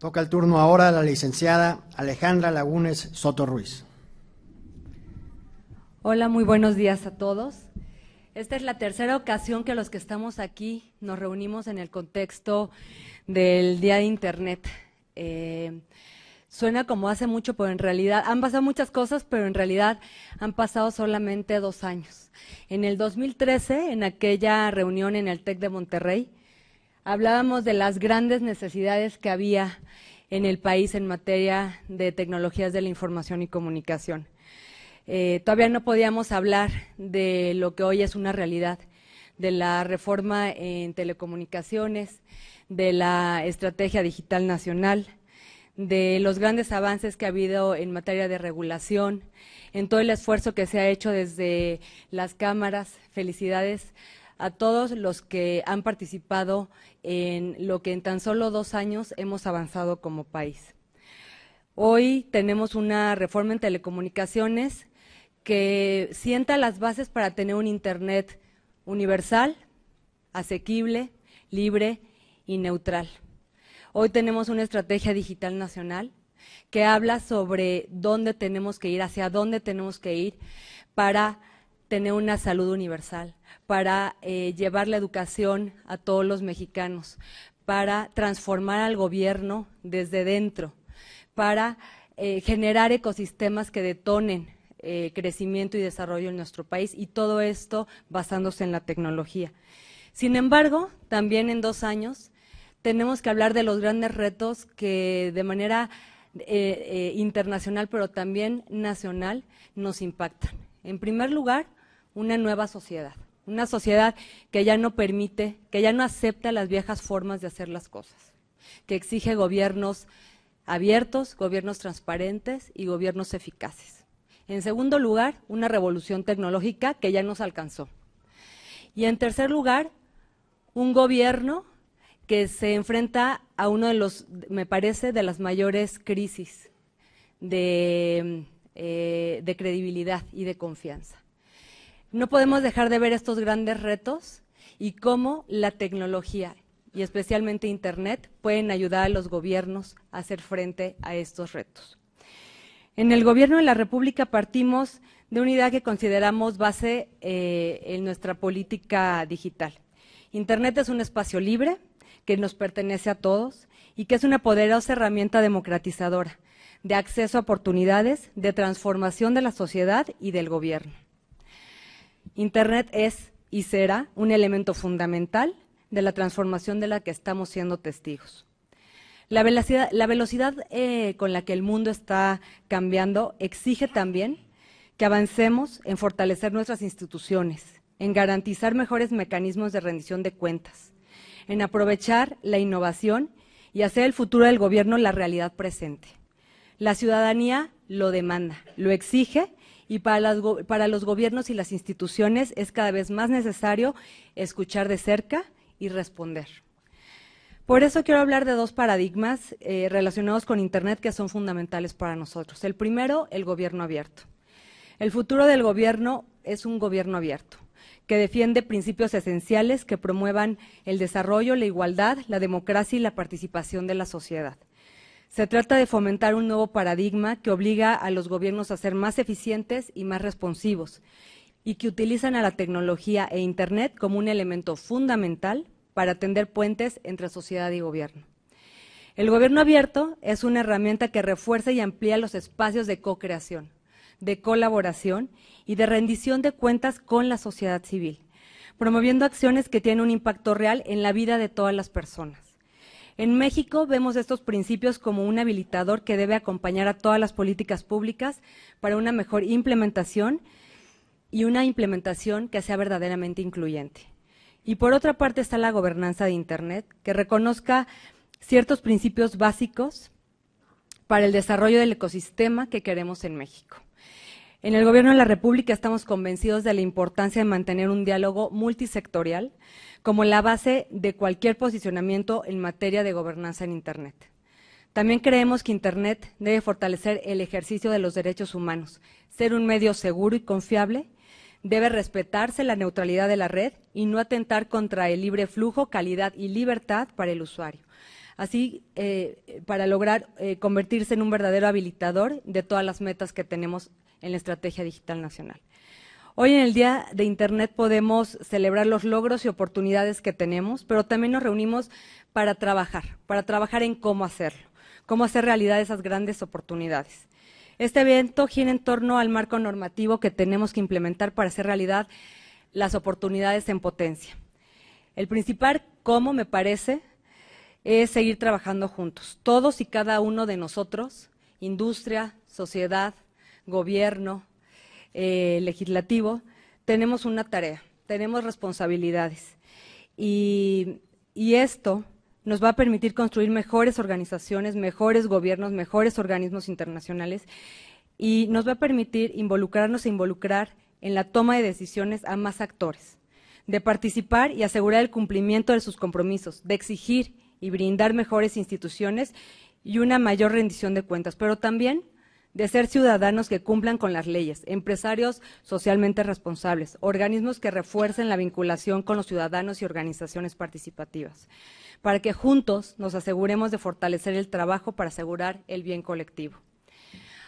Toca el turno ahora a la licenciada Alejandra Lagunes Soto Ruiz. Hola, muy buenos días a todos. Esta es la tercera ocasión que los que estamos aquí nos reunimos en el contexto del Día de Internet. Eh, suena como hace mucho, pero en realidad han pasado muchas cosas, pero en realidad han pasado solamente dos años. En el 2013, en aquella reunión en el TEC de Monterrey, hablábamos de las grandes necesidades que había en el país en materia de tecnologías de la información y comunicación. Eh, todavía no podíamos hablar de lo que hoy es una realidad, de la reforma en telecomunicaciones, de la estrategia digital nacional, de los grandes avances que ha habido en materia de regulación, en todo el esfuerzo que se ha hecho desde las cámaras. Felicidades a todos los que han participado en lo que en tan solo dos años hemos avanzado como país. Hoy tenemos una reforma en telecomunicaciones que sienta las bases para tener un Internet universal, asequible, libre y neutral. Hoy tenemos una estrategia digital nacional que habla sobre dónde tenemos que ir, hacia dónde tenemos que ir para tener una salud universal, para eh, llevar la educación a todos los mexicanos, para transformar al gobierno desde dentro, para eh, generar ecosistemas que detonen eh, crecimiento y desarrollo en nuestro país y todo esto basándose en la tecnología. Sin embargo, también en dos años tenemos que hablar de los grandes retos que de manera internacional, pero también nacional, nos impactan. En primer lugar, una nueva sociedad, una sociedad que ya no permite, que ya no acepta las viejas formas de hacer las cosas, que exige gobiernos abiertos, gobiernos transparentes y gobiernos eficaces. En segundo lugar, una revolución tecnológica que ya nos alcanzó. Y en tercer lugar, un gobierno que se enfrenta a uno de los, me parece, de las mayores crisis de, eh, de credibilidad y de confianza. No podemos dejar de ver estos grandes retos y cómo la tecnología y especialmente Internet pueden ayudar a los gobiernos a hacer frente a estos retos. En el Gobierno de la República partimos de una idea que consideramos base eh, en nuestra política digital. Internet es un espacio libre que nos pertenece a todos y que es una poderosa herramienta democratizadora de acceso a oportunidades, de transformación de la sociedad y del gobierno. Internet es y será un elemento fundamental de la transformación de la que estamos siendo testigos. La velocidad, eh, con la que el mundo está cambiando exige también que avancemos en fortalecer nuestras instituciones, en garantizar mejores mecanismos de rendición de cuentas, en aprovechar la innovación y hacer el futuro del gobierno la realidad presente. La ciudadanía lo demanda, lo exige y para, los gobiernos y las instituciones es cada vez más necesario escuchar de cerca y responder. Por eso quiero hablar de dos paradigmas eh, relacionados con Internet que son fundamentales para nosotros. El primero, el gobierno abierto. El futuro del gobierno es un gobierno abierto que defiende principios esenciales que promuevan el desarrollo, la igualdad, la democracia y la participación de la sociedad. Se trata de fomentar un nuevo paradigma que obliga a los gobiernos a ser más eficientes y más responsivos y que utilizan a la tecnología e Internet como un elemento fundamental para atender puentes entre sociedad y gobierno. El gobierno abierto es una herramienta que refuerza y amplía los espacios de co-creación, de colaboración y de rendición de cuentas con la sociedad civil, promoviendo acciones que tienen un impacto real en la vida de todas las personas. En México vemos estos principios como un habilitador que debe acompañar a todas las políticas públicas para una mejor implementación y una implementación que sea verdaderamente incluyente. Y por otra parte está la gobernanza de Internet, que reconozca ciertos principios básicos para el desarrollo del ecosistema que queremos en México. En el Gobierno de la República estamos convencidos de la importancia de mantener un diálogo multisectorial como la base de cualquier posicionamiento en materia de gobernanza en Internet. También creemos que Internet debe fortalecer el ejercicio de los derechos humanos, ser un medio seguro y confiable, debe respetarse la neutralidad de la red y no atentar contra el libre flujo, calidad y libertad para el usuario. Así, eh, para lograr eh, convertirse en un verdadero habilitador de todas las metas que tenemos en la Estrategia Digital Nacional. Hoy en el Día de Internet podemos celebrar los logros y oportunidades que tenemos, pero también nos reunimos para trabajar, para trabajar en cómo hacerlo, cómo hacer realidad esas grandes oportunidades. Este evento gira en torno al marco normativo que tenemos que implementar para hacer realidad las oportunidades en potencia. El principal cómo, me parece, es seguir trabajando juntos, todos y cada uno de nosotros, industria, sociedad, gobierno, eh, legislativo, tenemos una tarea, tenemos responsabilidades. Y, y esto nos va a permitir construir mejores organizaciones, mejores gobiernos, mejores organismos internacionales y nos va a permitir involucrarnos e involucrar en la toma de decisiones a más actores, de participar y asegurar el cumplimiento de sus compromisos, de exigir y brindar mejores instituciones y una mayor rendición de cuentas, pero también de ser ciudadanos que cumplan con las leyes, empresarios socialmente responsables, organismos que refuercen la vinculación con los ciudadanos y organizaciones participativas, para que juntos nos aseguremos de fortalecer el trabajo para asegurar el bien colectivo.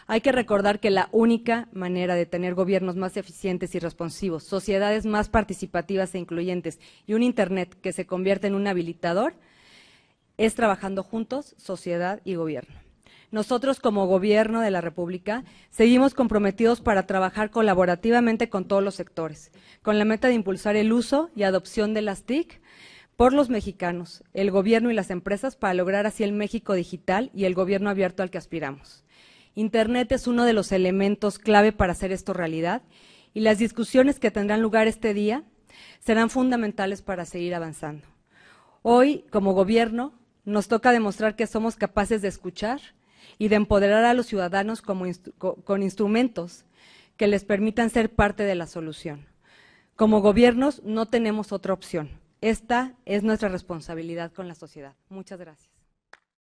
Hay que recordar que la única manera de tener gobiernos más eficientes y responsivos, sociedades más participativas e incluyentes y un Internet que se convierta en un habilitador es trabajando juntos, sociedad y gobierno nosotros como gobierno de la República seguimos comprometidos para trabajar colaborativamente con todos los sectores, con la meta de impulsar el uso y adopción de las TIC por los mexicanos, el gobierno y las empresas para lograr así el México digital y el gobierno abierto al que aspiramos. Internet es uno de los elementos clave para hacer esto realidad y las discusiones que tendrán lugar este día serán fundamentales para seguir avanzando. Hoy, como gobierno, nos toca demostrar que somos capaces de escuchar, y de empoderar a los ciudadanos con instrumentos que les permitan ser parte de la solución. Como gobiernos no tenemos otra opción. Esta es nuestra responsabilidad con la sociedad. Muchas gracias.